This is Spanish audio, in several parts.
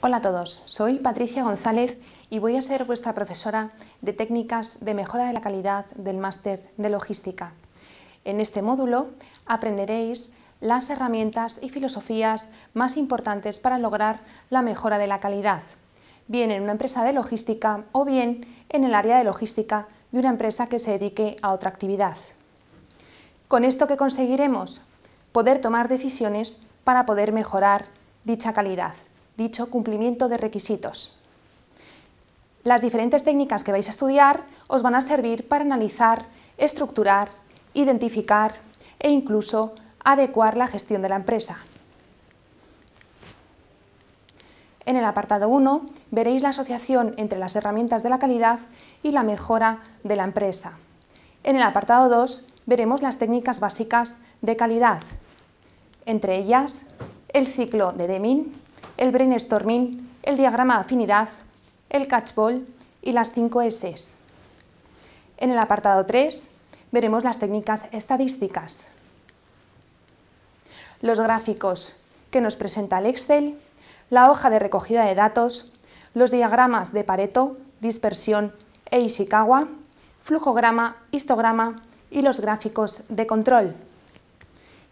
Hola a todos, soy Patricia González y voy a ser vuestra profesora de técnicas de mejora de la calidad del máster de logística. En este módulo aprenderéis las herramientas y filosofías más importantes para lograr la mejora de la calidad, bien en una empresa de logística o bien en el área de logística de una empresa que se dedique a otra actividad. ¿Con esto qué conseguiremos? Poder tomar decisiones para poder mejorar dicha calidad dicho cumplimiento de requisitos. Las diferentes técnicas que vais a estudiar os van a servir para analizar, estructurar, identificar e incluso adecuar la gestión de la empresa. En el apartado 1 veréis la asociación entre las herramientas de la calidad y la mejora de la empresa. En el apartado 2 veremos las técnicas básicas de calidad, entre ellas el ciclo de Deming, el brainstorming, el diagrama de afinidad, el catchball y las 5 S. En el apartado 3 veremos las técnicas estadísticas, los gráficos que nos presenta el Excel, la hoja de recogida de datos, los diagramas de Pareto, dispersión e Ishikawa, flujograma, histograma y los gráficos de control.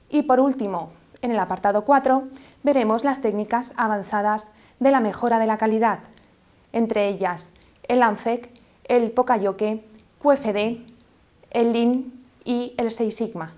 Y por último, en el apartado 4 veremos las técnicas avanzadas de la mejora de la calidad, entre ellas el ANFEC, el Pocayoke, QFD, el LIN y el 6 Sigma.